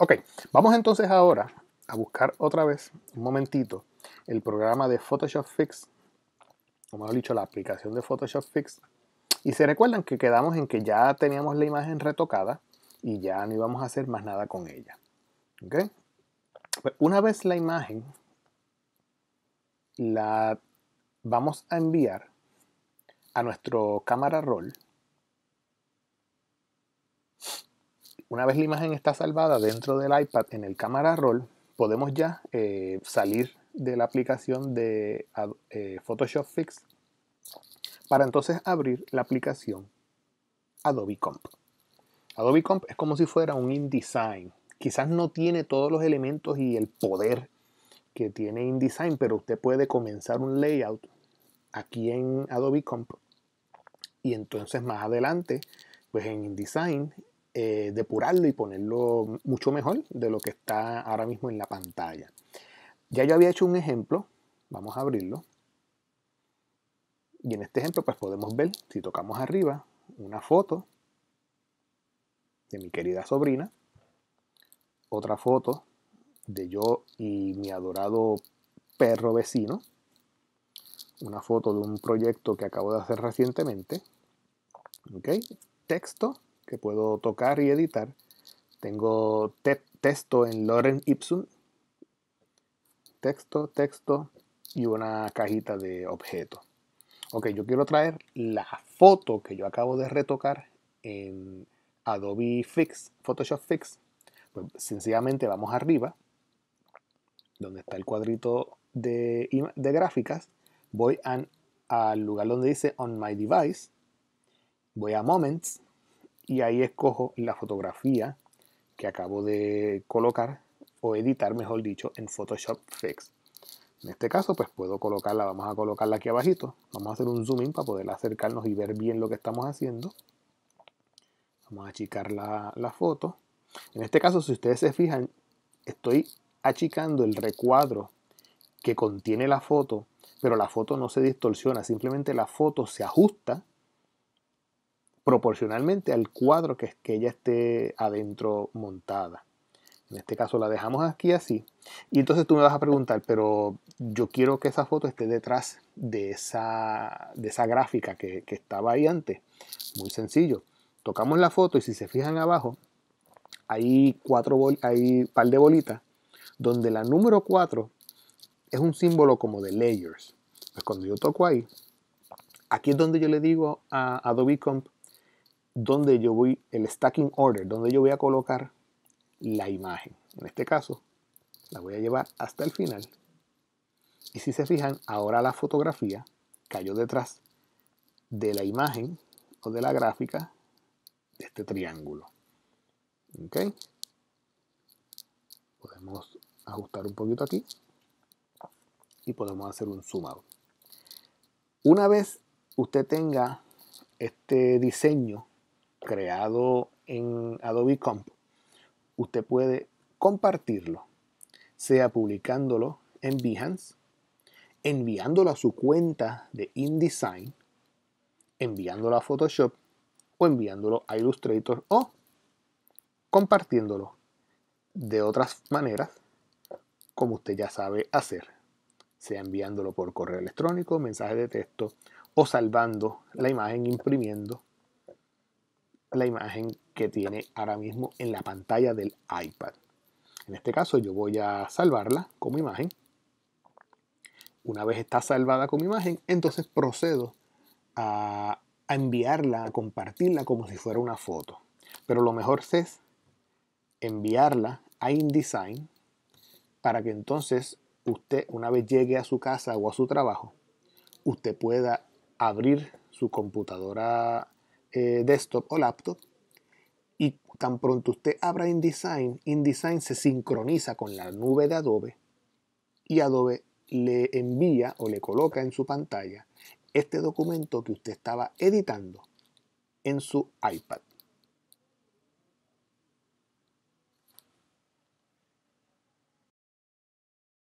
Ok, vamos entonces ahora a buscar otra vez, un momentito, el programa de Photoshop Fix, como he dicho, la aplicación de Photoshop Fix. Y se recuerdan que quedamos en que ya teníamos la imagen retocada y ya no íbamos a hacer más nada con ella. ¿ok? Pues una vez la imagen la vamos a enviar a nuestro cámara roll Una vez la imagen está salvada dentro del iPad en el cámara roll, podemos ya eh, salir de la aplicación de eh, Photoshop Fix para entonces abrir la aplicación Adobe Comp. Adobe Comp es como si fuera un InDesign. Quizás no tiene todos los elementos y el poder que tiene InDesign, pero usted puede comenzar un layout aquí en Adobe Comp y entonces más adelante, pues en InDesign eh, depurarlo y ponerlo mucho mejor de lo que está ahora mismo en la pantalla. Ya yo había hecho un ejemplo, vamos a abrirlo. Y en este ejemplo pues podemos ver, si tocamos arriba, una foto de mi querida sobrina, otra foto de yo y mi adorado perro vecino, una foto de un proyecto que acabo de hacer recientemente, ¿ok? Texto que puedo tocar y editar. Tengo texto en Loren Ipsum. Texto, texto y una cajita de objeto. Ok, yo quiero traer la foto que yo acabo de retocar en Adobe Fix, Photoshop Fix. Pues sencillamente vamos arriba, donde está el cuadrito de, gráficas. Voy al lugar donde dice On My Device. Voy a Moments y ahí escojo la fotografía que acabo de colocar o editar, mejor dicho, en Photoshop Fix. En este caso, pues puedo colocarla, vamos a colocarla aquí abajito. Vamos a hacer un zooming para poder acercarnos y ver bien lo que estamos haciendo. Vamos a achicar la, la foto. En este caso, si ustedes se fijan, estoy achicando el recuadro que contiene la foto, pero la foto no se distorsiona, simplemente la foto se ajusta proporcionalmente al cuadro que, que ella esté adentro montada. En este caso la dejamos aquí así. Y entonces tú me vas a preguntar, pero yo quiero que esa foto esté detrás de esa, de esa gráfica que, estaba ahí antes. Muy sencillo. Tocamos la foto y si se fijan abajo, hay cuatro hay par de bolitas donde la número 4 es un símbolo como de layers. Pues cuando yo toco ahí, aquí es donde yo le digo a Adobe Comp donde yo voy, el stacking order, donde yo voy a colocar la imagen. En este caso, la voy a llevar hasta el final. Y si se fijan, ahora la fotografía cayó detrás de la imagen o de la gráfica de este triángulo. ¿Ok? Podemos ajustar un poquito aquí y podemos hacer un zoom out. Una vez usted tenga este diseño creado en Adobe Comp, usted puede compartirlo, sea publicándolo en Behance, enviándolo a su cuenta de InDesign, enviándolo a Photoshop o enviándolo a Illustrator o compartiéndolo de otras maneras, como usted ya sabe hacer, sea enviándolo por correo electrónico, mensaje de texto o salvando la imagen imprimiendo la imagen que tiene ahora mismo en la pantalla del iPad. En este caso yo voy a salvarla como imagen. Una vez está salvada como imagen, entonces procedo a, enviarla, a compartirla como si fuera una foto. Pero lo mejor es enviarla a InDesign para que entonces usted, una vez llegue a su casa o a su trabajo, usted pueda abrir su computadora eh, desktop o laptop. Y tan pronto usted abra InDesign, InDesign se sincroniza con la nube de Adobe y Adobe le envía o le coloca en su pantalla este documento que usted estaba editando en su iPad.